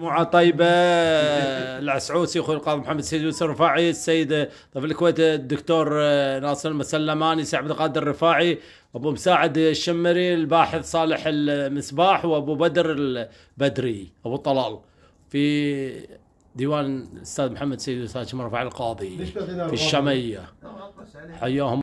مو طيبة العسعوسي أخوي القاضي محمد سيد يوسف الرفاعي السيد طب الكويت الدكتور ناصر المسلماني سعد عبد القادر الرفاعي أبو مساعد الشمري الباحث صالح المصباح وأبو بدر البدري أبو طلال في ديوان الأستاذ محمد سيد يوسف رفاعي القاضي في الشمية حياهم